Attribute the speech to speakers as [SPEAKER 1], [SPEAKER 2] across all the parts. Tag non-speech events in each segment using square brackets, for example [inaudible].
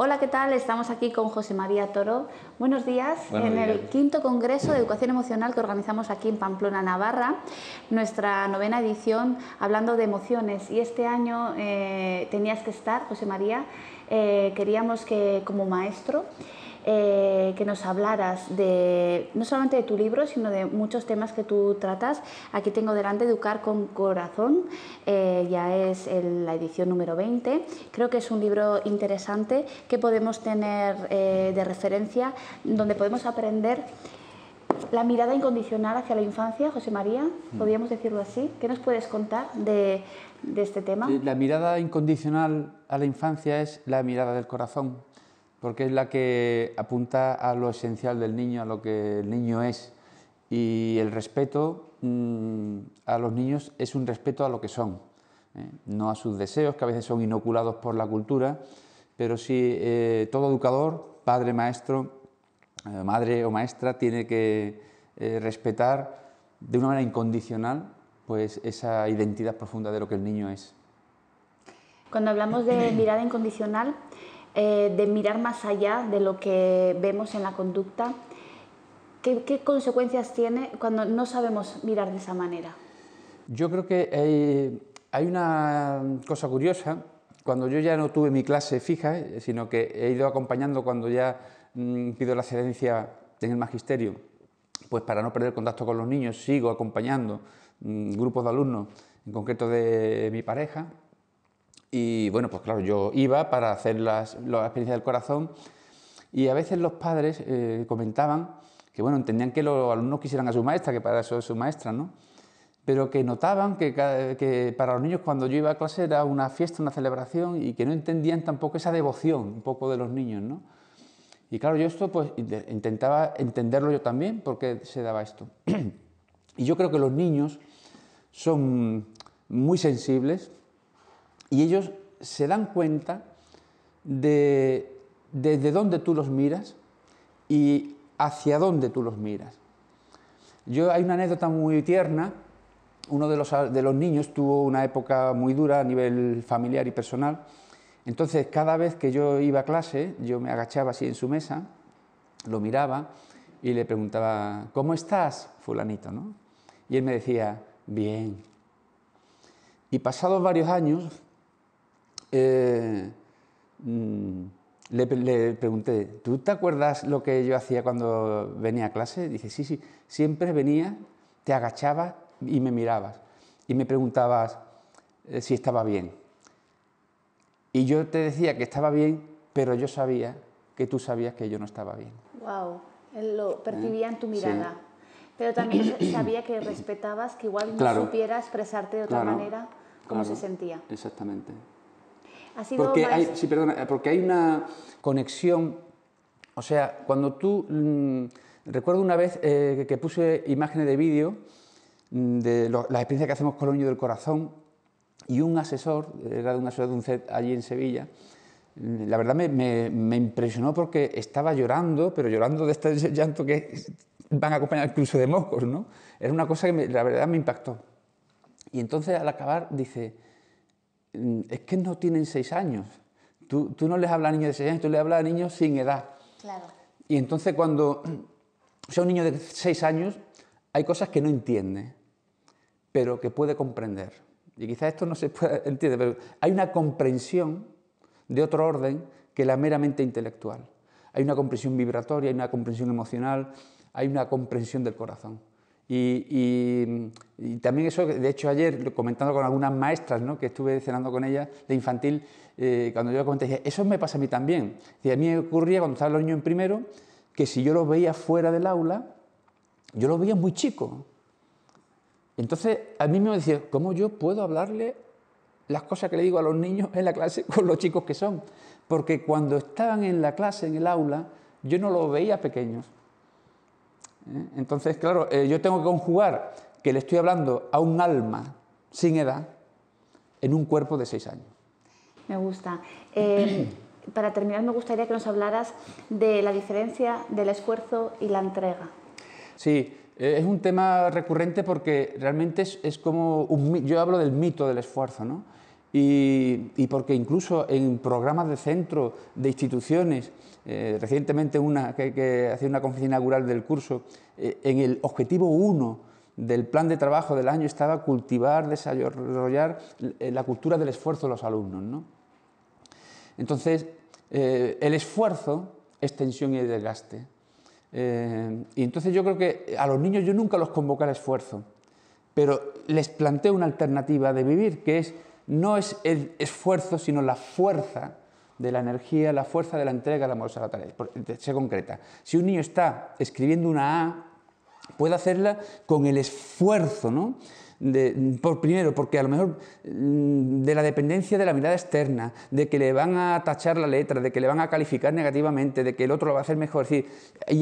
[SPEAKER 1] Hola, ¿qué tal? Estamos aquí con José María Toro. Buenos días. en el quinto Congreso de Educación Emocional que organizamos aquí en Pamplona, Navarra, nuestra novena edición hablando de emociones. Y este año eh, tenías que estar, José María. Eh, queríamos que como maestro eh, que nos hablaras de no solamente de tu libro, sino de muchos temas que tú tratas. Aquí tengo delante Educar con Corazón, eh, ya es la edición número 20. Creo que es un libro interesante que podemos tener eh, de referencia, donde podemos aprender la mirada incondicional hacia la infancia, José María, mm. podríamos decirlo así. ¿Qué nos puedes contar de, este tema? La
[SPEAKER 2] mirada incondicional a la infancia es la mirada del corazón porque es la que apunta a lo esencial del niño, a lo que el niño es. Y el respeto mm, a los niños es un respeto a lo que son, ¿eh? no a sus deseos, que a veces son inoculados por la cultura, pero sí eh, todo educador, padre, maestro, eh, madre o maestra, tiene que respetar de una manera incondicional pues, esa identidad profunda de lo que el niño es.
[SPEAKER 1] Cuando hablamos de [clears throat] mirada incondicional, eh, de mirar más allá de lo que vemos en la conducta, ¿qué, consecuencias tiene cuando no sabemos mirar de esa manera?
[SPEAKER 2] Yo creo que eh, hay, una cosa curiosa. Cuando yo ya no tuve mi clase fija, eh, sino que he ido acompañando cuando ya mm, pido la excelencia en el magisterio, pues para no perder contacto con los niños, sigo acompañando mm, grupos de alumnos, en concreto de mi pareja, y bueno, pues claro, yo iba para hacer las, las experiencias del corazón y a veces los padres eh, comentaban que bueno, entendían que los alumnos quisieran a su maestra, que para eso es su maestra, ¿no? Pero que notaban que, que para los niños cuando yo iba a clase era una fiesta, una celebración y que no entendían tampoco esa devoción un poco de los niños, ¿no? Y claro, yo esto pues intentaba entenderlo yo también porque se daba esto. [clears throat] y yo creo que los niños son muy sensibles y ellos se dan cuenta de desde dónde tú los miras y hacia dónde tú los miras. Yo, hay una anécdota muy tierna. Uno de los, de los niños tuvo una época muy dura a nivel familiar y personal. Entonces, cada vez que yo iba a clase, yo me agachaba así en su mesa, lo miraba y le preguntaba, ¿cómo estás, fulanito? ¿no? Y él me decía, bien. Y pasados varios años, eh, mm, le, pregunté, ¿tú te acuerdas lo que yo hacía cuando venía a clase? dije sí, sí, siempre venía, te agachabas y me mirabas y me preguntabas eh, si estaba bien. Y yo te decía que estaba bien, pero yo sabía que tú sabías que yo no estaba bien.
[SPEAKER 1] Wow, lo percibía en tu mirada. Pero también [clears throat] sabía que respetabas, que igual no supiera expresarte de otra manera cómo se sentía.
[SPEAKER 2] Exactamente
[SPEAKER 1] porque hay, sí,
[SPEAKER 2] perdona, eh, porque hay una conexión, o sea, cuando tú... Mm, recuerdo una vez eh, que, puse imágenes de vídeo mm, de la las experiencias que hacemos con el del corazón y un asesor, era de una ciudad de un e allí en Sevilla, mm, la verdad me, me, impresionó porque estaba llorando, pero llorando de este llanto que van a acompañar incluso de mocos, ¿no? Era una cosa que la verdad me impactó. Y entonces al acabar dice, Mm, es que no tienen seis años. Tú, no les hablas a niños de seis años, tú les hablas a niños sin edad. Y entonces cuando sea un niño de seis años, hay cosas que no entiende, pero que puede comprender. Y quizás esto no se puede [laughs] pero hay una comprensión de otro orden que la meramente intelectual. Hay una comprensión vibratoria, hay una comprensión emocional, hay una comprensión del corazón. Y, también eso, de hecho ayer comentando con algunas maestras, ¿no? que estuve cenando con ellas de infantil, eh, cuando yo comenté, eso me pasa a mí también. a mí me ocurría cuando estaban los niños en primero, que si yo los veía fuera del aula, yo los veía muy chicos. Entonces a mí me decía, ¿cómo yo puedo hablarle las cosas que le digo a los niños en la clase con los chicos que son? Porque cuando estaban en la clase, en el aula, yo no los veía pequeños entonces, claro, eh, yo tengo que conjugar que le estoy hablando a un alma sin edad en un cuerpo de seis años.
[SPEAKER 1] Me gusta. Eh, [clears throat] para terminar, me gustaría que nos hablaras de la diferencia del esfuerzo y la entrega.
[SPEAKER 2] Sí, eh, es un tema recurrente porque realmente es, como yo hablo del mito del esfuerzo, ¿no? Y, porque incluso en programas de centro, de instituciones, eh, recientemente una que, hacía una conferencia inaugural del curso, eh, en el objetivo uno del plan de trabajo del año estaba cultivar, desarrollar eh, la cultura del esfuerzo de los alumnos. Entonces, el esfuerzo es tensión y desgaste. y entonces yo creo que a los niños yo nunca los convoco al esfuerzo, pero les planteo una alternativa de vivir, que es no es el esfuerzo, sino la fuerza de la energía, la fuerza de la entrega, la amorosa a la tarea. Se concreta. Si un niño está escribiendo una A, puede hacerla con el esfuerzo, ¿no? por primero, porque a lo mejor mm, de la dependencia de la mirada externa, de que le van a tachar la letra, de que le van a calificar negativamente, de que el otro lo va a hacer mejor. y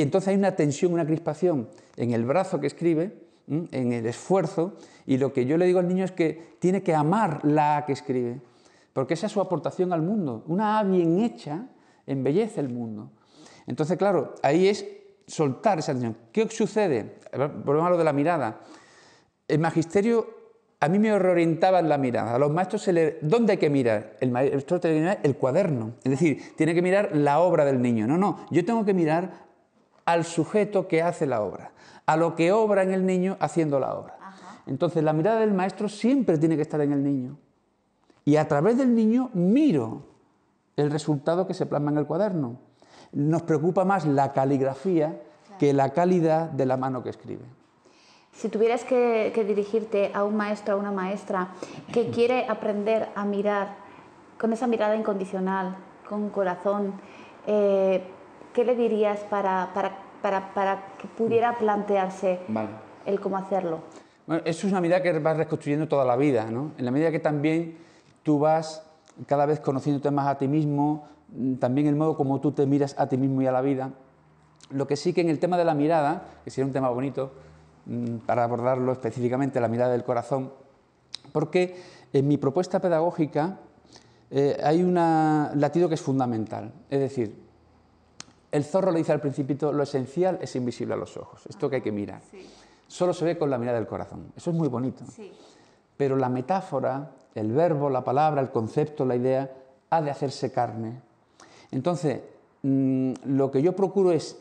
[SPEAKER 2] entonces hay una tensión, una crispación en el brazo que escribe, en el esfuerzo y lo que yo le digo al niño es que tiene que amar la A que escribe, porque esa es su aportación al mundo. Una A bien hecha embellece el mundo. Entonces, claro, ahí es soltar esa atención. ¿Qué sucede? problema a lo de la mirada. El magisterio a mí me reorientaba en la mirada. A los maestros se le... ¿Dónde hay que mirar? El maestro tiene que el cuaderno. Es decir, tiene que mirar la obra del niño. No, no, yo tengo que mirar al sujeto que hace la obra, a lo que obra en el niño haciendo la obra. Entonces la mirada del maestro siempre tiene que estar en el niño. Y a través del niño miro el resultado que se plasma en el cuaderno. Nos preocupa más la caligrafía que la calidad de la mano que escribe.
[SPEAKER 1] Si tuvieras que, dirigirte a un maestro ...a una maestra que [clears throat] quiere aprender a mirar con esa mirada incondicional, con corazón, eh, ¿qué le dirías para, para, para, para que pudiera plantearse el cómo hacerlo?
[SPEAKER 2] Bueno, eso es una mirada que vas reconstruyendo toda la vida, ¿no? En la medida que también tú vas cada vez conociéndote más a ti mismo, mm, también el modo como tú te miras a ti mismo y a la vida. Lo que sí que en el tema de la mirada, que sería un tema bonito mm, para abordarlo específicamente, la mirada del corazón, porque en mi propuesta pedagógica eh, hay un latido que es fundamental, es decir, el zorro le dice al principito, lo esencial es invisible a los ojos, esto que hay que mirar. Solo se ve con la mirada del corazón, eso es muy bonito. Pero la metáfora, el verbo, la palabra, el concepto, la idea, ha de hacerse carne. Entonces, mm, lo que yo procuro es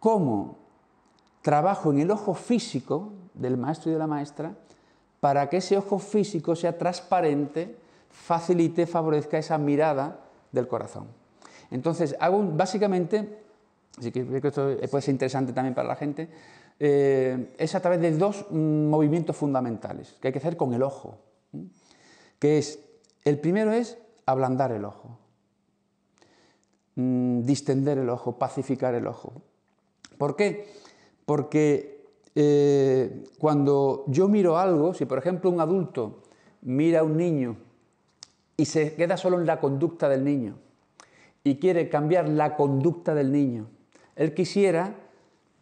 [SPEAKER 2] cómo trabajo en el ojo físico del maestro y de la maestra para que ese ojo físico sea transparente, facilite, favorezca esa mirada del corazón. Entonces, hago básicamente, así que que esto puede ser interesante también para la gente, eh, es a través de dos mm, movimientos fundamentales que hay que hacer con el ojo. Que es, el primero es ablandar el ojo, mm, distender el ojo, pacificar el ojo. ¿Por qué? Porque eh, cuando yo miro algo, si por ejemplo un adulto mira a un niño y se queda solo en la conducta del niño, y quiere cambiar la conducta del niño. Él quisiera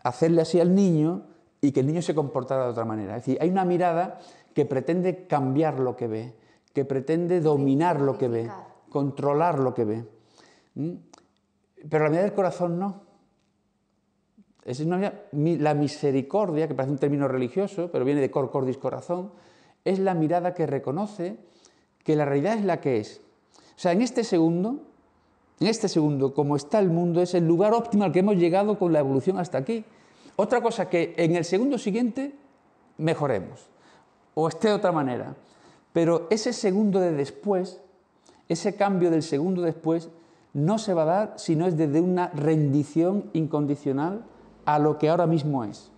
[SPEAKER 2] hacerle así al niño y que el niño se comportara de otra manera. Es decir, hay una mirada que pretende cambiar lo que ve, que pretende dominar lo que ve, controlar lo que ve. ¿Mm? Pero la mirada del corazón no. Es la misericordia, que parece un término religioso, pero viene de cor cordis corazón, es la mirada que reconoce que la realidad es la que es. O sea, en este segundo en este segundo, como está el mundo, es el lugar óptimo al que hemos llegado con la evolución hasta aquí. Otra cosa que en el segundo siguiente mejoremos, o esté de otra manera. Pero ese segundo de después, ese cambio del segundo después, no se va a dar si no es desde una rendición incondicional a lo que ahora mismo es.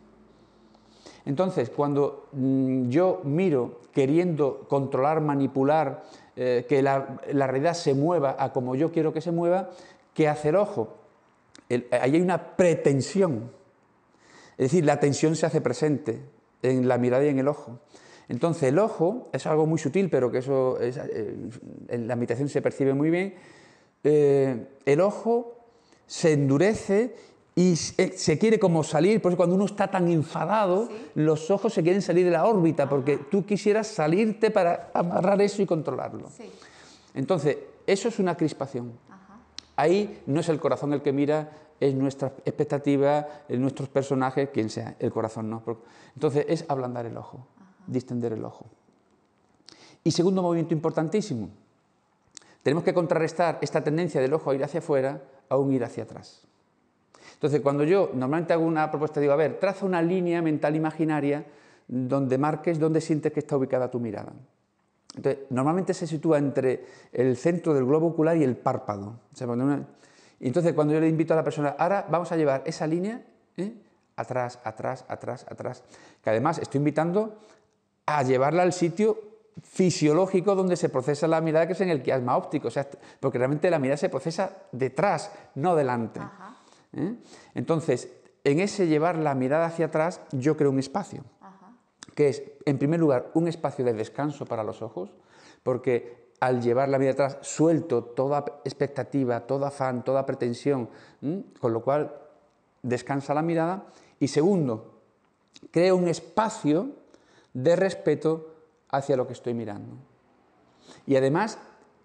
[SPEAKER 2] Entonces, cuando mm, yo miro queriendo controlar, manipular, eh, que la, realidad se mueva a como yo quiero que se mueva, que el ojo. ahí hay una pretensión. Es decir, la tensión se hace presente en la mirada y en el ojo. Entonces el ojo es algo muy sutil, pero que eso eh, en la meditación se percibe muy bien. Eh, el ojo se endurece y se quiere como salir, por eso cuando uno está tan enfadado, los ojos se quieren salir de la órbita, porque tú quisieras salirte para amarrar eso y controlarlo. Entonces, eso es una crispación. Ahí no es el corazón el que mira, es nuestra expectativa, nuestros personajes, quien sea, el corazón no. Entonces, es ablandar el ojo, distender el ojo. Y segundo movimiento importantísimo, tenemos que contrarrestar esta tendencia del ojo a ir hacia afuera a un ir hacia atrás. Entonces, cuando yo normalmente hago una propuesta, digo, a ver, traza una línea mental imaginaria donde marques dónde sientes que está ubicada tu mirada. Entonces, normalmente se sitúa entre el centro del globo ocular y el párpado. Entonces, cuando yo le invito a la persona, ahora vamos a llevar esa línea ¿eh? atrás, atrás, atrás, atrás, que además estoy invitando a llevarla al sitio fisiológico donde se procesa la mirada, que es en el quiasma óptico, o sea, porque realmente la mirada se procesa detrás, no delante. ¿eh? Entonces, en ese llevar la mirada hacia atrás, yo creo un espacio, que es, en primer lugar, un espacio de descanso para los ojos, porque al llevar la mirada atrás suelto toda expectativa, toda afán, toda pretensión, con lo cual descansa la mirada. Y segundo, creo un espacio de respeto hacia lo que estoy mirando. Y además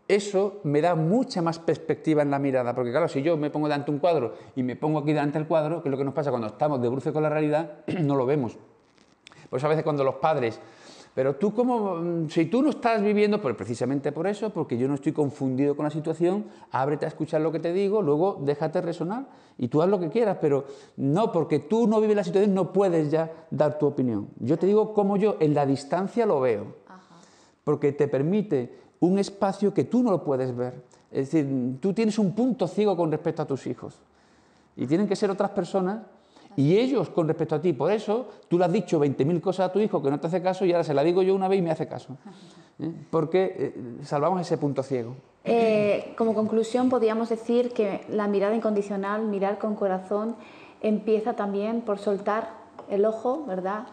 [SPEAKER 2] eso me da mucha más perspectiva en la mirada, porque claro, si yo me pongo delante un cuadro y me pongo aquí delante del cuadro, que es lo que nos pasa cuando estamos de bruce con la realidad, [clears throat] no lo vemos. Por eso a veces cuando los padres, pero tú como, mm, si tú no estás viviendo, pues precisamente por eso, porque yo no estoy confundido con la situación, ábrete a escuchar lo que te digo, luego déjate resonar y tú haz lo que quieras, pero no, porque tú no vives la situación, no puedes ya dar tu opinión. Yo te digo como yo en la distancia lo veo, porque te permite un espacio que tú no lo puedes ver. Es decir, tú tienes un punto ciego con respecto a tus hijos. Y tienen que ser otras personas y ellos con respecto a ti. Por eso tú le has dicho 20.000 cosas a tu hijo que no te hace caso y ahora se la digo yo una vez y me hace caso. [laughs] ¿Eh? Porque eh, salvamos ese punto ciego.
[SPEAKER 1] Eh, como conclusión, podríamos decir que la mirada incondicional, mirar con corazón, empieza también por soltar el ojo, ¿verdad?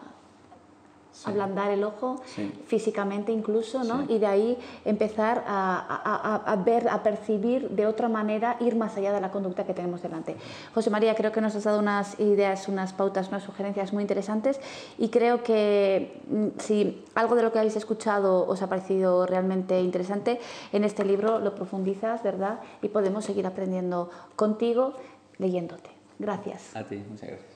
[SPEAKER 1] ablandar el ojo físicamente incluso, ¿no? Y de ahí empezar a, a, ver, a percibir de otra manera, ir más allá de la conducta que tenemos delante. José María, creo que nos has dado unas ideas, unas pautas, unas sugerencias muy interesantes y creo que mm, si algo de lo que habéis escuchado os ha parecido realmente interesante, en este libro lo profundizas, ¿verdad? Y podemos seguir aprendiendo contigo leyéndote. Gracias.
[SPEAKER 2] A ti, muchas gracias.